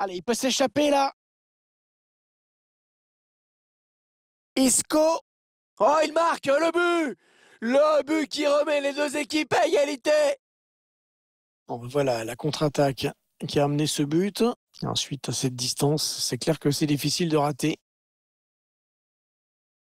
Allez, il peut s'échapper là. Isco. Oh, il marque le but. Le but qui remet les deux équipes à égalité. voilà la contre-attaque qui a amené ce but. ensuite, à cette distance, c'est clair que c'est difficile de rater.